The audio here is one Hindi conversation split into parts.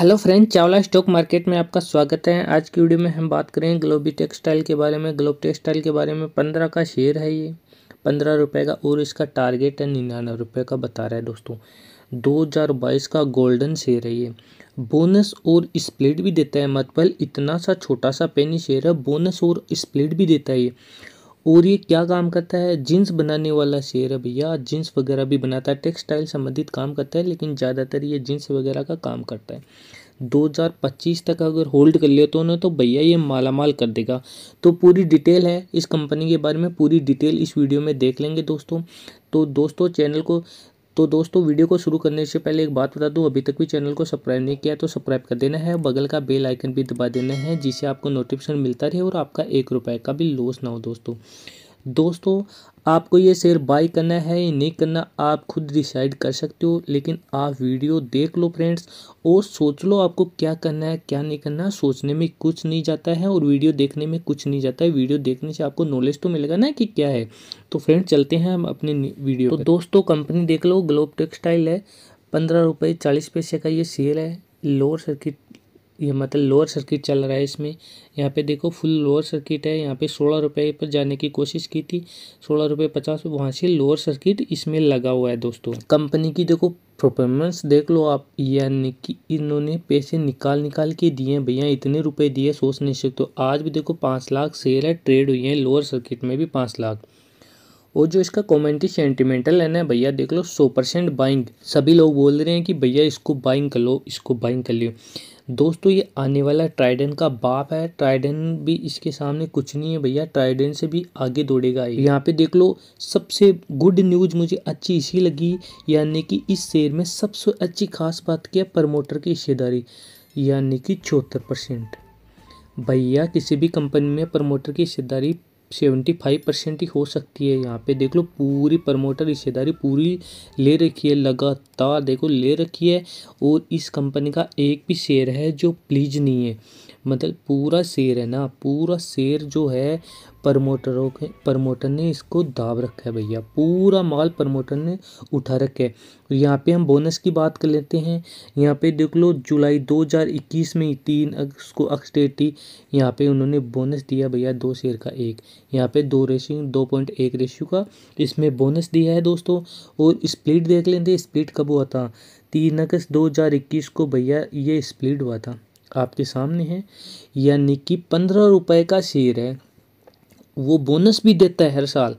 hello friend Chawla stock market में आपका स्वागत है आज की वीडियो में हम बात करेंगे ग्लोबी टेक्सटाइल के बारे में ग्लोब टेक्सटाइल के बारे में पंद्रह का शेयर है ये पंद्रह रुपये का और इसका टारगेट है निन्यानवे रुपये का बता रहा है दोस्तों 2022 का गोल्डन शेयर है ये बोनस और स्प्लिट भी देता है मतबल इतना सा छोटा सा पेनी शेयर है बोनस और स्प्लिट भी देता है ये और ये क्या काम करता है जींस बनाने वाला शेर है भैया जींस वगैरह भी बनाता है टेक्सटाइल संबंधित काम करता है लेकिन ज़्यादातर ये जींस वगैरह का काम करता है 2025 तक अगर होल्ड कर लिया तो उन्हें तो भैया ये मालामाल कर देगा तो पूरी डिटेल है इस कंपनी के बारे में पूरी डिटेल इस वीडियो में देख लेंगे दोस्तों तो दोस्तों चैनल को तो दोस्तों वीडियो को शुरू करने से पहले एक बात बता दूं अभी तक भी चैनल को सब्सक्राइब नहीं किया तो सब्सक्राइब कर देना है बगल का बेल आइकन भी दबा देना है जिससे आपको नोटिफिकेशन मिलता रहे और आपका एक रुपये का भी लॉस ना हो दोस्तों दोस्तों आपको ये शेयर बाई करना है या नहीं करना आप खुद डिसाइड कर सकते हो लेकिन आप वीडियो देख लो फ्रेंड्स और सोच लो आपको क्या करना है क्या नहीं करना सोचने में कुछ नहीं जाता है और वीडियो देखने में कुछ नहीं जाता है वीडियो देखने से आपको नॉलेज तो मिलेगा ना कि क्या है तो फ्रेंड्स चलते हैं हम अपने वीडियो तो दोस्तों कंपनी देख लो ग्लोब टेक्सटाइल है पंद्रह रुपये चालीस पैसे का ये सेल है लोअर सर्किट ये मतलब लोअर सर्किट चल रहा है इसमें यहाँ पे देखो फुल लोअर सर्किट है यहाँ पे सोलह रुपये पर जाने की कोशिश की थी सोलह रुपये पचास वहाँ से लोअर सर्किट इसमें लगा हुआ है दोस्तों कंपनी की देखो परफॉर्मेंस देख लो आप यानी कि इन्होंने पैसे निकाल निकाल के दिए भैया इतने रुपए दिए सोच नहीं सकते आज भी देखो पाँच लाख शेयर है ट्रेड हुई है लोअर सर्किट में भी पाँच लाख और जो इसका कॉमेंट्री सेंटिमेंटल है ना भैया देख लो सौ परसेंट बाइंग सभी लोग बोल रहे हैं कि भैया इसको बाइंग कर लो इसको बाइंग कर लियो दोस्तों ये आने वाला ट्राइडन का बाप है ट्राइडन भी इसके सामने कुछ नहीं है भैया ट्राइडन से भी आगे दौड़ेगा यहाँ पे देख लो सबसे गुड न्यूज मुझे अच्छी इसी लगी यानी कि इस शेयर में सबसे अच्छी खास बात क्या प्रमोटर की हिस्सेदारी यानी कि चौहत्तर परसेंट भैया किसी भी कंपनी में प्रमोटर की हिस्सेदारी सेवेंटी फाइव परसेंट ही हो सकती है यहाँ पे देख लो पूरी प्रमोटर हिस्सेदारी पूरी ले रखी है लगातार देखो ले रखी है और इस कंपनी का एक भी शेयर है जो प्लीज नहीं है मतलब पूरा शेर है ना पूरा शेर जो है प्रमोटरों के प्रमोटर ने इसको दाब रखा है भैया पूरा माल प्रमोटर ने उठा रखा है यहाँ पे हम बोनस की बात कर लेते हैं यहाँ पे देख लो जुलाई 2021 में तीन अगस्त को अक्सटेटी यहाँ पे उन्होंने बोनस दिया भैया दो शेयर का एक यहाँ पे दो रेशियो दो पॉइंट एक रेशियो का इसमें बोनस दिया है दोस्तों और स्प्लिट देख लेते स्प्लिट कब हुआ था तीन अगस्त दो को भैया ये स्प्लिट हुआ था आपके सामने है यानी कि पंद्रह रुपए का शेयर है वो बोनस भी देता है हर साल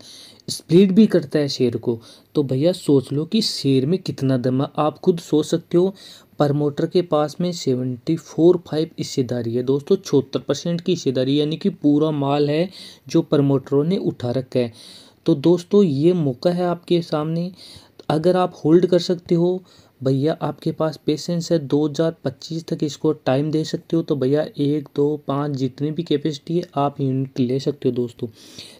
स्प्लिट भी करता है शेयर को तो भैया सोच लो कि शेयर में कितना दमा आप खुद सोच सकते हो प्रमोटर के पास में सेवेंटी फोर फाइव हिस्सेदारी है दोस्तों छोहत्तर परसेंट की हिस्सेदारी यानी कि पूरा माल है जो प्रमोटरों ने उठा रखा है तो दोस्तों ये मौका है आपके सामने अगर आप होल्ड कर सकते हो भैया आपके पास पेशेंस है दो हज़ार पच्चीस तक इसको टाइम दे सकते हो तो भैया एक दो पाँच जितनी भी कैपेसिटी है आप यूनिट ले सकते हो दोस्तों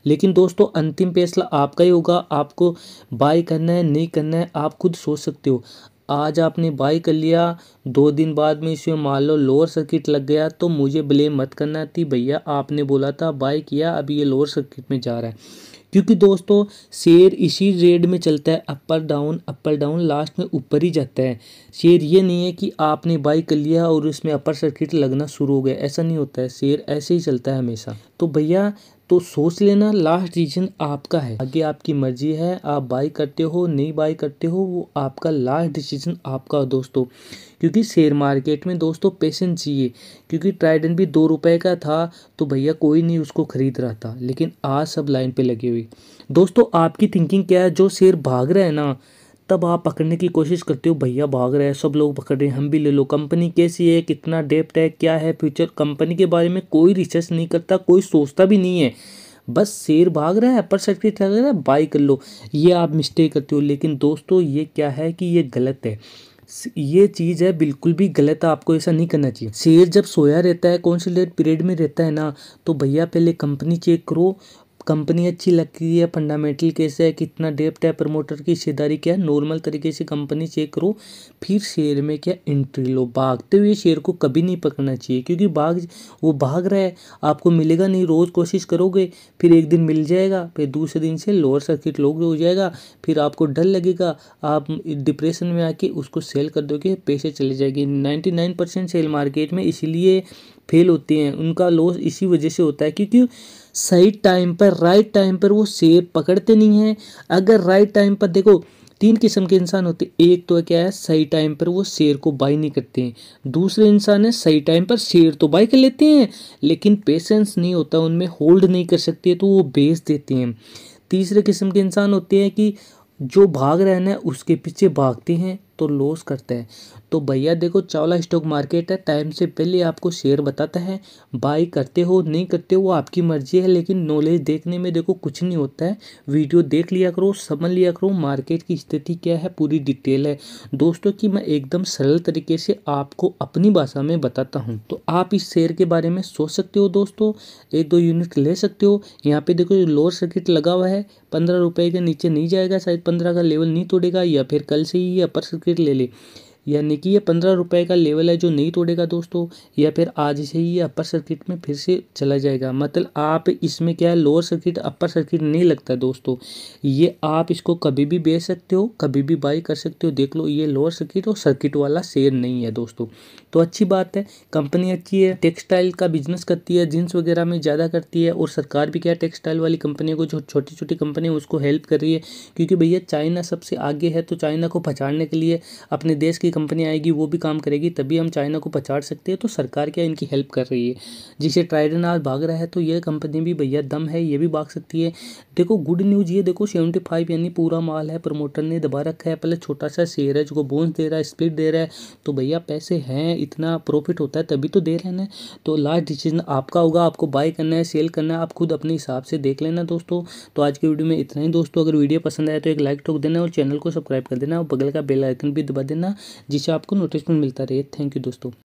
लेकिन दोस्तों अंतिम फैसला आपका ही होगा आपको बाय करना है नहीं करना है आप खुद सोच सकते हो आज आपने बाई कर लिया दो दिन बाद में इसमें मान लो लोअर सर्किट लग गया तो मुझे ब्लेम मत करना थी भैया आपने बोला था बाई किया अभी ये लोअर सर्किट में जा रहा है क्योंकि दोस्तों शेयर इसी रेड में चलता है upper down upper down last में ऊपर ही जाता है शेयर ये नहीं है कि आपने बाई कर लिया और उसमें अपर सर्किट लगना शुरू हो गया ऐसा नहीं होता है शेयर ऐसे ही चलता है हमेशा तो भैया तो सोच लेना लास्ट डिसीजन आपका है आगे आपकी मर्जी है आप बाई करते हो नहीं बाई करते हो वो आपका लास्ट डिसीजन आपका दोस्तों क्योंकि शेयर मार्केट में दोस्तों पेशेंस चाहिए क्योंकि ट्राइडन भी दो रुपए का था तो भैया कोई नहीं उसको ख़रीद रहा था लेकिन आज सब लाइन पे लगी हुई दोस्तों आपकी थिंकिंग क्या है जो शेयर भाग रहा है ना तब आप पकड़ने की कोशिश करते हो भैया भाग रहे हैं सब लोग पकड़ रहे हैं हम भी ले लो कंपनी कैसी है कितना डेप्ट है क्या है फ्यूचर कंपनी के बारे में कोई रिसर्च नहीं करता कोई सोचता भी नहीं है बस शेर भाग रहा है अपर सर्किट लग रहा है बाई कर लो ये आप मिस्टेक करते हो लेकिन दोस्तों ये क्या है कि ये गलत है ये चीज़ है बिल्कुल भी गलत है आपको ऐसा नहीं करना चाहिए शेयर जब सोया रहता है कौन से लेट पीरियड में रहता है ना तो भैया पहले कंपनी चेक करो कंपनी अच्छी लग रही है फंडामेंटल कैसे है कितना डेप्ट है प्रमोटर की हिस्सेदारी क्या है नॉर्मल तरीके से कंपनी चेक करो फिर शेयर में क्या एंट्री लो भागते तो हुए शेयर को कभी नहीं पकड़ना चाहिए क्योंकि भाग वो भाग रहा है आपको मिलेगा नहीं रोज़ कोशिश करोगे फिर एक दिन मिल जाएगा फिर दूसरे दिन से लोअर सर्किट लोग हो जाएगा फिर आपको डर लगेगा आप डिप्रेशन में आके उसको सेल कर दोगे पैसे चले जाएंगे नाइन्टी नाइन परसेंट मार्केट में इसीलिए फेल होते हैं उनका लॉस इसी वजह से होता है क्योंकि सही टाइम पर राइट टाइम पर वो सेब पकड़ते नहीं हैं अगर राइट टाइम पर देखो तीन किस्म के इंसान होते एक तो क्या है सही टाइम पर वो शेर को बाई नहीं करते हैं दूसरे इंसान है सही टाइम पर शेर तो बाई कर लेते हैं लेकिन पेशेंस नहीं होता उनमें होल्ड नहीं कर सकते तो वो बेच देते हैं तीसरे किस्म के इंसान होते हैं कि जो भाग रहे हैं उसके पीछे भागते हैं तो लॉस करते हैं तो भैया देखो चावला स्टॉक मार्केट है टाइम से पहले आपको शेयर बताता है बाई करते हो नहीं करते हो वो आपकी मर्जी है लेकिन नॉलेज देखने में देखो कुछ नहीं होता है वीडियो देख लिया करो समझ लिया करो मार्केट की स्थिति क्या है पूरी डिटेल है दोस्तों की मैं एकदम सरल तरीके से आपको अपनी भाषा में बताता हूँ तो आप इस शेयर के बारे में सोच सकते हो दोस्तों एक दो यूनिट ले सकते हो यहाँ पे देखो लोअर सर्किट लगा हुआ है पंद्रह रुपये के नीचे नहीं जाएगा शायद पंद्रह का लेवल नहीं तोड़ेगा या फिर कल से ही अपर सर्किट फिर ले ली यानी कि ये पंद्रह रुपये का लेवल है जो नहीं तोड़ेगा दोस्तों या फिर आज से ही ये अपर सर्किट में फिर से चला जाएगा मतलब आप इसमें क्या है लोअर सर्किट अपर सर्किट नहीं लगता दोस्तों ये आप इसको कभी भी बेच सकते हो कभी भी बाई कर सकते हो देख लो ये लोअर सर्किट और सर्किट वाला शेयर नहीं है दोस्तों तो अच्छी बात है कंपनी अच्छी है टेक्सटाइल का बिजनेस करती है जींस वगैरह में ज़्यादा करती है और सरकार भी क्या टेक्सटाइल वाली कंपनी को जो छोटी छोटी कंपनी उसको हेल्प कर रही है क्योंकि भैया चाइना सबसे आगे है तो चाइना को पछाड़ने के लिए अपने देश की कंपनी आएगी वो भी काम करेगी तभी हम चाइना को पछाड़ सकते हैं तो सरकार क्या इनकी हेल्प कर रही है जिसे ट्राइडन आज भाग रहा है तो यह कंपनी भी भैया दम है ये भी भाग सकती है देखो गुड न्यूज़ ये देखो सेवेंटी फाइव यानी पूरा माल है प्रमोटर ने दबा रखा है पहले छोटा सा शेयर है जो बोन्स दे रहा है स्प्लिट दे रहा है तो भैया पैसे हैं इतना प्रॉफिट होता है तभी तो दे रहे हैं तो लास्ट डिसीजन आपका होगा आपको बाय करना है सेल करना है आप खुद अपने हिसाब से देख लेना दोस्तों तो आज की वीडियो में इतना ही दोस्तों अगर वीडियो पसंद आया तो एक लाइक ठोक तो देना और चैनल को सब्सक्राइब कर देना और बगल का बेल आइकन भी दबा देना जिससे आपको नोटिफिकेशन मिलता रहे थैंक यू दोस्तों